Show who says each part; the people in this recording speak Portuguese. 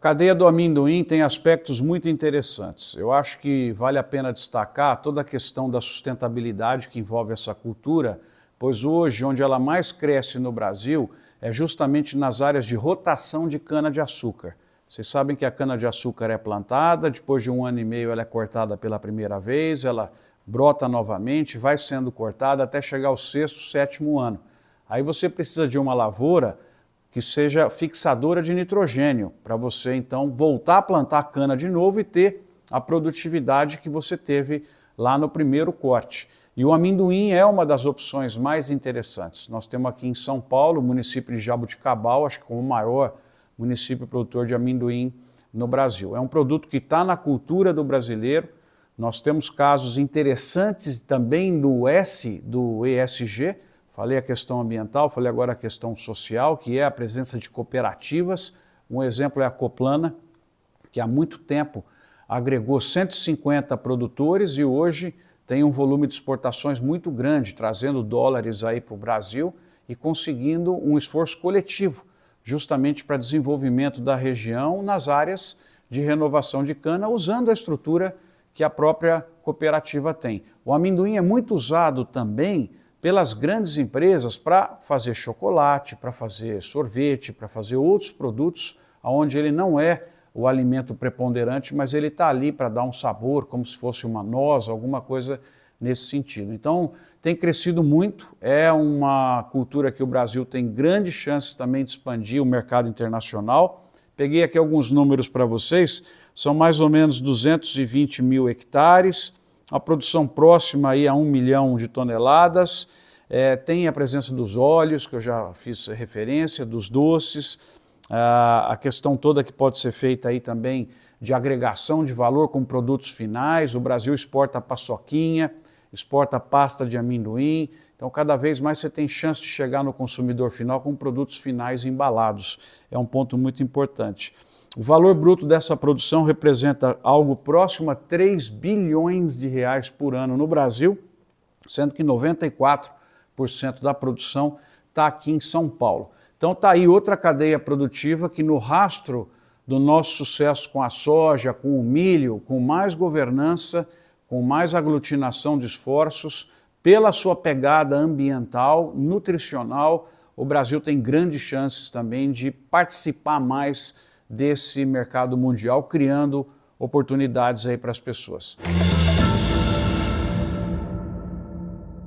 Speaker 1: cadeia do amendoim tem aspectos muito interessantes. Eu acho que vale a pena destacar toda a questão da sustentabilidade que envolve essa cultura, pois hoje, onde ela mais cresce no Brasil é justamente nas áreas de rotação de cana-de-açúcar. Vocês sabem que a cana-de-açúcar é plantada, depois de um ano e meio ela é cortada pela primeira vez, ela brota novamente, vai sendo cortada até chegar ao sexto, sétimo ano. Aí você precisa de uma lavoura que seja fixadora de nitrogênio, para você então voltar a plantar cana de novo e ter a produtividade que você teve lá no primeiro corte. E o amendoim é uma das opções mais interessantes. Nós temos aqui em São Paulo, município de Jabuticabal, acho que como o maior município produtor de amendoim no Brasil. É um produto que está na cultura do brasileiro. Nós temos casos interessantes também do S, do ESG, Falei a questão ambiental, falei agora a questão social, que é a presença de cooperativas. Um exemplo é a Coplana, que há muito tempo agregou 150 produtores e hoje tem um volume de exportações muito grande, trazendo dólares aí para o Brasil e conseguindo um esforço coletivo, justamente para desenvolvimento da região nas áreas de renovação de cana, usando a estrutura que a própria cooperativa tem. O amendoim é muito usado também pelas grandes empresas para fazer chocolate, para fazer sorvete, para fazer outros produtos onde ele não é o alimento preponderante, mas ele está ali para dar um sabor, como se fosse uma noz, alguma coisa nesse sentido. Então, tem crescido muito, é uma cultura que o Brasil tem grandes chances também de expandir o mercado internacional. Peguei aqui alguns números para vocês, são mais ou menos 220 mil hectares, uma produção próxima aí a um milhão de toneladas. É, tem a presença dos óleos, que eu já fiz referência, dos doces, a, ah, a questão toda que pode ser feita aí também de agregação de valor com produtos finais. O Brasil exporta paçoquinha, exporta pasta de amendoim. Então, cada vez mais você tem chance de chegar no consumidor final com produtos finais embalados. É um ponto muito importante. O valor bruto dessa produção representa algo próximo a 3 bilhões de reais por ano no Brasil, sendo que 94% da produção está aqui em São Paulo. Então está aí outra cadeia produtiva que no rastro do nosso sucesso com a soja, com o milho, com mais governança, com mais aglutinação de esforços, pela sua pegada ambiental, nutricional, o Brasil tem grandes chances também de participar mais desse mercado mundial, criando oportunidades aí para as pessoas.